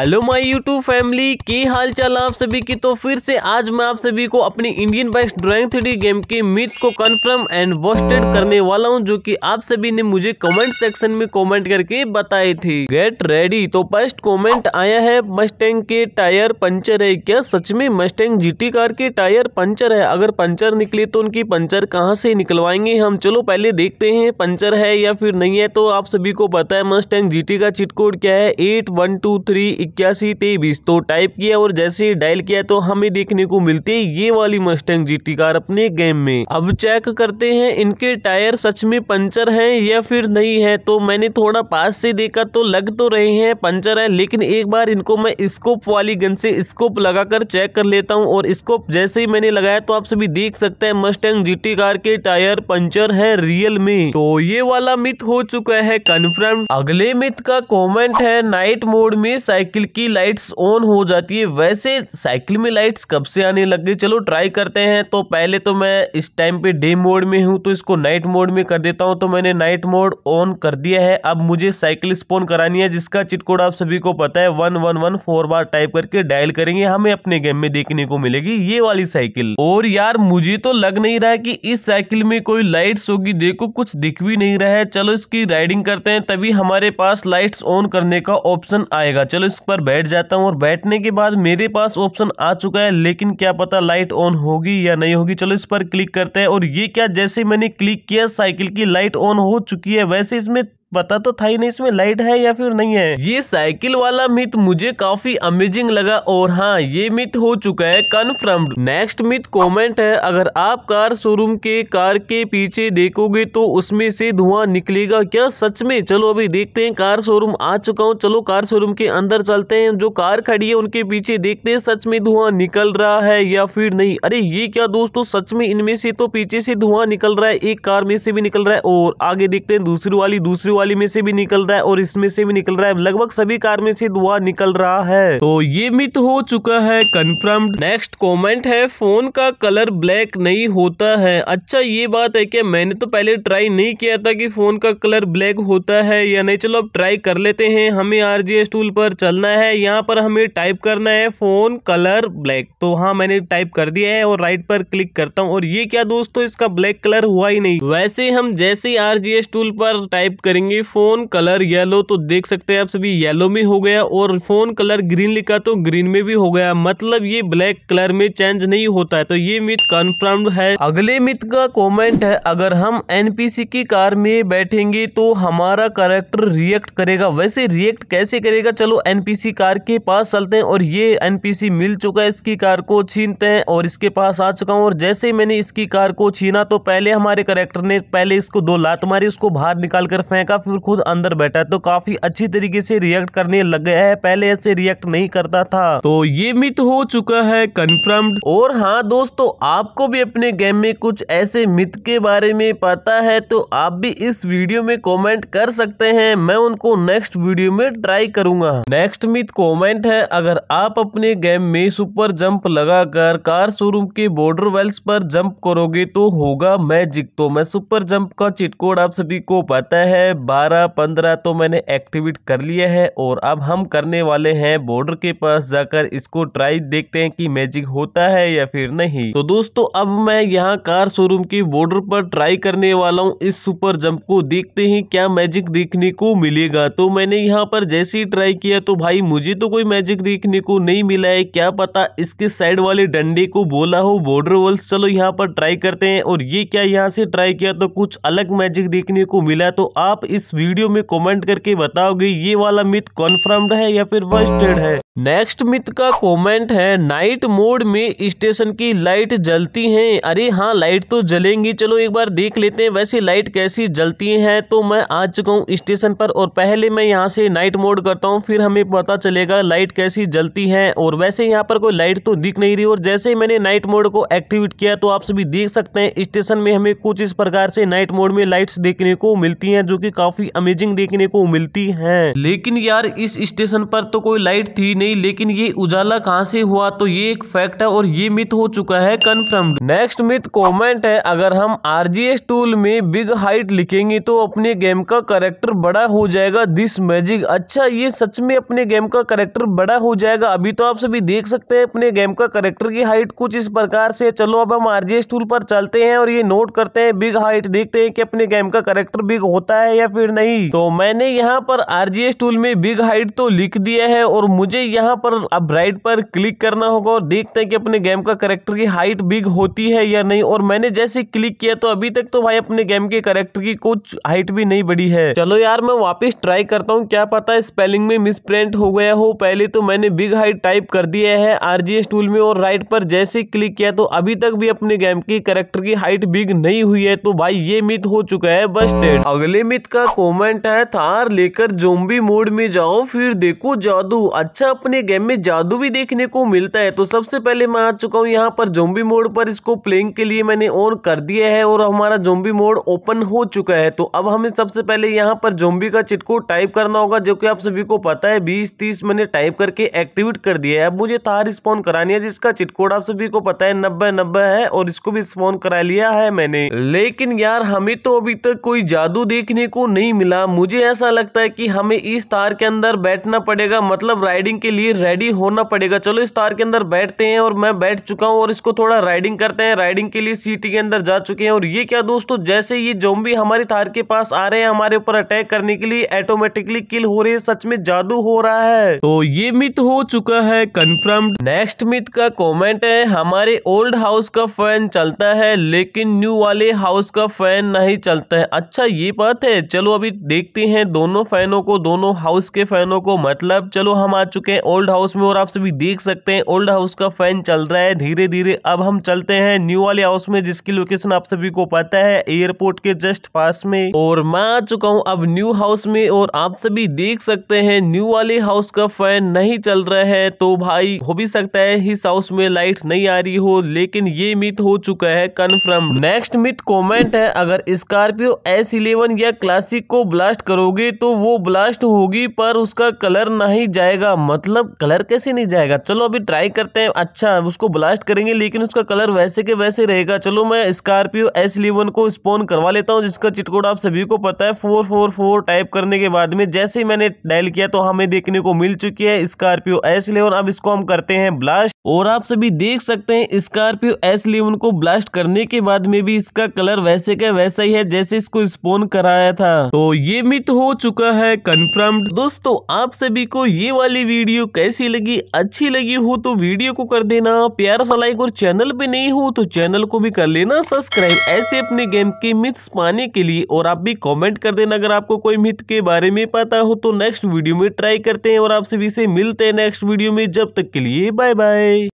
hello my YouTube family की हाल चाल आप सभी की तो फिर से आज मैं आप सभी को अपनी Indian bikes driving three game के मिथ को कंफर्म एंड वोस्टेड करने वाला हूं जो कि आप सभी ने मुझे कमेंट सेक्शन में कमेंट करके बताए थे गेट रेडी तो फर्स्ट कमेंट आया है मस्टैंग के टायर पंचर है क्या सच में मस्टैंग जी कार के टायर पंचर है अगर पंचर निकले तो उनकी पंचर कहाँ से निकलवाएंगे हम चलो पहले देखते है पंचर है या फिर नहीं है तो आप सभी को बताया है मस्टैंग जीटी का चिटकोड क्या है एट वन टू थ्री इक्यासी तेईस तो टाइप किया और जैसे ही डायल किया तो हमें देखने को मिलती है ये वाली मस्टैंग जीटी कार अपने गेम में अब चेक करते हैं इनके टायर सच में पंचर हैं या फिर नहीं है तो मैंने थोड़ा पास से देखा तो लग तो रहे हैं पंचर है लेकिन एक बार इनको मैं स्कोप वाली गन से स्कोप लगाकर चेक कर लेता हूँ और स्कोप जैसे ही मैंने लगाया तो आप सभी देख सकते हैं मस्टैंग जीटी कार के टायर पंचर है रियल में तो ये वाला मिथ हो चुका है कन्फर्म अगले मिथ का कॉमेंट है नाइट मोड में साइकिल साइकिल की लाइट्स ऑन हो जाती है वैसे साइकिल में लाइट्स कब से आने लग गई चलो ट्राई करते हैं तो पहले तो मैं इस टाइम पे डे मोड में हूँ तो इसको नाइट मोड में कर देता हूँ तो मैंने नाइट मोड ऑन कर दिया है अब मुझे साइकिल स्पोन करानी है जिसका चिटकोड आप सभी को पता है वन वन वन फोर बार टाइप करके डायल करेंगे हमें अपने गेम में देखने को मिलेगी ये वाली साइकिल और यार मुझे तो लग नहीं रहा है कि इस साइकिल में कोई लाइट्स होगी देखो कुछ दिख भी नहीं रहा है चलो इसकी राइडिंग करते हैं तभी हमारे पास लाइट्स ऑन करने का ऑप्शन आएगा चलो इस डेस्क पर बैठ जाता हूँ और बैठने के बाद मेरे पास ऑप्शन आ चुका है लेकिन क्या पता लाइट ऑन होगी या नहीं होगी चलो इस पर क्लिक करते हैं और ये क्या जैसे मैंने क्लिक किया साइकिल की लाइट ऑन हो चुकी है वैसे इसमें पता तो था ही नहीं इसमें लाइट है या फिर नहीं है ये साइकिल वाला मिथ मुझे काफी अमेजिंग लगा और हाँ ये मिथ हो चुका है कन्फर्म्ड नेक्स्ट मिथ कमेंट है अगर आप कार शोरूम के कार के पीछे देखोगे तो उसमें से धुआं निकलेगा क्या सच में चलो अभी देखते हैं कार शोरूम आ चुका हूँ चलो कार शोरूम के अंदर चलते हैं जो कार खड़ी है उनके पीछे देखते हैं सच में धुआं निकल रहा है या फिर नहीं अरे ये क्या दोस्तों सच में इनमें से तो पीछे से धुआं निकल रहा है एक कार में से भी निकल रहा है और आगे देखते हैं दूसरी वाली दूसरी वाली वाली में से भी निकल रहा है और इसमें से भी निकल रहा है लगभग सभी कार में से धुआं निकल रहा है तो ये मिथ हो चुका है कन्फर्म नेक्स्ट कॉमेंट है फोन का कलर ब्लैक नहीं होता है अच्छा ये बात है की मैंने तो पहले ट्राई नहीं किया था कि फोन का कलर ब्लैक होता है या नहीं चलो अब ट्राई कर लेते हैं हमें आर जी टूल पर चलना है यहाँ पर हमें टाइप करना है फोन कलर ब्लैक तो हाँ मैंने टाइप कर दिया है और राइट पर क्लिक करता हूँ और ये क्या दोस्तों इसका ब्लैक कलर हुआ ही नहीं वैसे हम जैसे आर जी टूल पर टाइप करेंगे करेंगे फ़ोन कलर येलो तो देख सकते हैं आप सभी येलो में हो गया और फ़ोन कलर ग्रीन लिखा तो ग्रीन में भी हो गया मतलब ये ब्लैक कलर में चेंज नहीं होता है तो ये मिथ कन्फर्म है अगले मिथ का कॉमेंट है अगर हम एनपीसी की कार में बैठेंगे तो हमारा करेक्टर रिएक्ट करेगा वैसे रिएक्ट कैसे करेगा चलो एनपीसी कार के पास चलते हैं और ये एनपीसी मिल चुका है इसकी कार को छीनते हैं और इसके पास आ चुका हूँ और जैसे ही मैंने इसकी कार को छीना तो पहले हमारे करेक्टर ने पहले इसको दो लात मारी उसको बाहर निकाल कर फेंका फिर खुद अंदर बैठा है तो काफी अच्छी तरीके से रिएक्ट करने लग गया है पहले ऐसे रिएक्ट नहीं करता था तो ये मिथ तो हो चुका है कंफर्म्ड और हाँ दोस्तों आपको भी अपने गेम में कुछ ऐसे मिथ के बारे में पता है तो आप भी इस वीडियो में कॉमेंट कर सकते हैं मैं उनको नेक्स्ट वीडियो में ट्राई करूंगा नेक्स्ट मिथ कॉमेंट है अगर आप अपने गेम में सुपर जम्प लगाकर कार शोरूम के बॉर्डर वेल्स पर जम्प करोगे तो होगा मैजिक तो मैं सुपर जंप का चिटकोड आप सभी को पता है बारह पंद्रह तो मैंने एक्टिवेट कर लिया है और अब हम करने वाले हैं बॉर्डर के पास जाकर इसको ट्राई देखते हैं कि मैजिक होता है या फिर नहीं तो दोस्तों अब मैं यहाँ कार शोरूम की बॉर्डर पर ट्राई करने वाला हूँ इस सुपर जंप को देखते ही क्या मैजिक देखने को मिलेगा तो मैंने यहाँ पर जैसे ही ट्राई किया तो भाई मुझे तो कोई मैजिक देखने को नहीं मिला है क्या पता इसके साइड वाले डंडे को बोला हो बॉर्डर वॉल्स चलो यहाँ पर ट्राई करते हैं और ये क्या यहाँ से ट्राई किया तो कुछ अलग मैजिक देखने को मिला तो आप इस वीडियो में कमेंट करके बताओगे ये वाला मिथ कन्फर्म्ड है या फिर बस्टेड है नेक्स्ट मिथ का कमेंट है नाइट मोड में स्टेशन की लाइट जलती हैं अरे हाँ लाइट तो जलेंगी चलो एक बार देख लेते हैं वैसे लाइट कैसी जलती है तो मैं आ चुका हूँ स्टेशन पर और पहले मैं यहाँ से नाइट मोड करता हूँ फिर हमें पता चलेगा लाइट कैसी जलती है और वैसे यहाँ पर कोई लाइट तो दिख नहीं रही और जैसे मैंने नाइट मोड को एक्टिवेट किया तो आप सभी देख सकते हैं स्टेशन में हमें कुछ इस प्रकार से नाइट मोड में लाइट्स देखने को मिलती हैं जो कि काफी अमेजिंग देखने को मिलती है लेकिन यार इस स्टेशन पर तो कोई लाइट थी नहीं लेकिन ये उजाला कहाँ से हुआ तो ये एक फैक्ट है और ये मिथ हो चुका है कन्फर्म्ड नेक्स्ट मिथ कॉमेंट है अगर हम आरजीएस टूल में बिग हाइट लिखेंगे तो अपने गेम का करेक्टर बड़ा हो जाएगा दिस मैजिक अच्छा ये सच में अपने गेम का करेक्टर बड़ा हो जाएगा अभी तो आप सभी देख सकते हैं अपने गेम का करेक्टर की हाइट कुछ इस प्रकार से चलो अब हम आरजीएस टूल पर चलते हैं और ये नोट करते हैं बिग हाइट देखते हैं कि अपने गेम का करेक्टर बिग होता है या फिर नहीं तो मैंने यहाँ पर आरजीएस टूल में बिग हाइट तो लिख दिया है और मुझे यहाँ पर अब राइट पर क्लिक करना होगा और देखते हैं कि अपने गेम का करेक्टर की हाइट बिग होती है या नहीं और मैंने जैसे क्लिक किया तो अभी तक तो भाई अपने गेम के करेक्टर की कुछ हाइट भी नहीं बढ़ी है चलो यार मैं वापिस ट्राई करता हूँ क्या पता है स्पेलिंग में मिस प्रिंट हो गया हो पहले तो मैंने बिग हाइट टाइप कर दिया है आरजीएस टूल में और राइट पर जैसे क्लिक किया तो अभी तक भी अपने गेम की करेक्टर की हाइट बिग नहीं हुई है तो भाई ये मिथ हो चुका है बस अगले मिथ का का कमेंट है थार लेकर जोम्बी मोड में जाओ फिर देखो जादू अच्छा अपने गेम में जादू भी देखने को मिलता है तो सबसे पहले मैं आ चुका हूँ यहाँ पर जोम्बी मोड पर इसको प्लेइंग के लिए मैंने ऑन कर दिया है और हमारा जोम्बी मोड ओपन हो चुका है तो अब हमें सबसे पहले यहाँ पर जोम्बी का चिटको टाइप करना होगा जो की आप सभी को पता है बीस तीस मैंने टाइप करके एक्टिवेट कर दिया है अब मुझे थार स्पॉन करानी है जिसका चिटकोड आप सभी को पता है नब्बे नब्बे है और इसको भी स्पॉन करा लिया है मैंने लेकिन यार हमें तो अभी तक कोई जादू देखने को नहीं मिला मुझे ऐसा लगता है कि हमें इस तार के अंदर बैठना पड़ेगा मतलब राइडिंग के लिए रेडी होना पड़ेगा चलो इस तार के अंदर बैठते हैं और मैं बैठ चुका हूँ और इसको थोड़ा राइडिंग करते हैं राइडिंग के लिए सीटी के अंदर जा चुके हैं और ये क्या दोस्तों जैसे ये जोम्बी हमारी तार के पास आ रहे हैं हमारे ऊपर अटैक करने के लिए ऑटोमेटिकली किल हो रहे हैं सच में जादू हो रहा है तो ये मिथ हो चुका है कन्फर्म नेक्स्ट मिथ का कॉमेंट है हमारे ओल्ड हाउस का फैन चलता है लेकिन न्यू वाले हाउस का फैन नहीं चलता है अच्छा ये बात है चलो अभी देखते हैं दोनों फैनों को दोनों हाउस के फैनों को मतलब चलो हम आ चुके हैं ओल्ड हाउस में और आप सभी देख सकते हैं ओल्ड हाउस का फैन चल रहा है धीरे धीरे अब हम चलते हैं न्यू वाले हाउस में जिसकी लोकेशन आप सभी को पता है एयरपोर्ट के जस्ट पास में और मैं आ चुका हूँ अब न्यू हाउस में और आप सभी देख सकते हैं न्यू वाले हाउस का फैन नहीं चल रहा है तो भाई हो भी सकता है इस हाउस में लाइट नहीं आ रही हो लेकिन ये मिथ हो चुका है कन्फर्म नेक्स्ट मिथ कॉमेंट है अगर स्कॉर्पियो एस इलेवन या क्लास प्लास्टिक को ब्लास्ट करोगे तो वो ब्लास्ट होगी पर उसका कलर नहीं जाएगा मतलब कलर कैसे नहीं जाएगा चलो अभी ट्राई करते हैं अच्छा उसको ब्लास्ट करेंगे लेकिन उसका कलर वैसे के वैसे रहेगा चलो मैं स्कॉर्पियो एस इलेवन को स्पोन करवा लेता हूँ जिसका चिटकोड आप सभी को पता है फोर फोर फोर टाइप करने के बाद में जैसे ही मैंने डायल किया तो हमें देखने को मिल चुकी है स्कॉर्पियो एस इलेवन अब इसको हम करते हैं ब्लास्ट और आप सभी देख सकते हैं स्कॉर्पियो एस इलेवन को ब्लास्ट करने के बाद में भी इसका कलर वैसे का वैसा ही है जैसे इसको स्पोन कराया था तो ये मित हो चुका है कन्फर्म दोस्तों आप सभी को ये वाली वीडियो कैसी लगी अच्छी लगी हो तो वीडियो को कर देना प्यारा सा लाइक और चैनल पे नहीं हो तो चैनल को भी कर लेना सब्सक्राइब ऐसे अपने गेम के मिथ्स पाने के लिए और आप भी कमेंट कर देना अगर आपको कोई मिथ के बारे में पता हो तो नेक्स्ट वीडियो में ट्राई करते हैं और आप सभी से मिलते हैं नेक्स्ट वीडियो में जब तक के लिए बाय बाय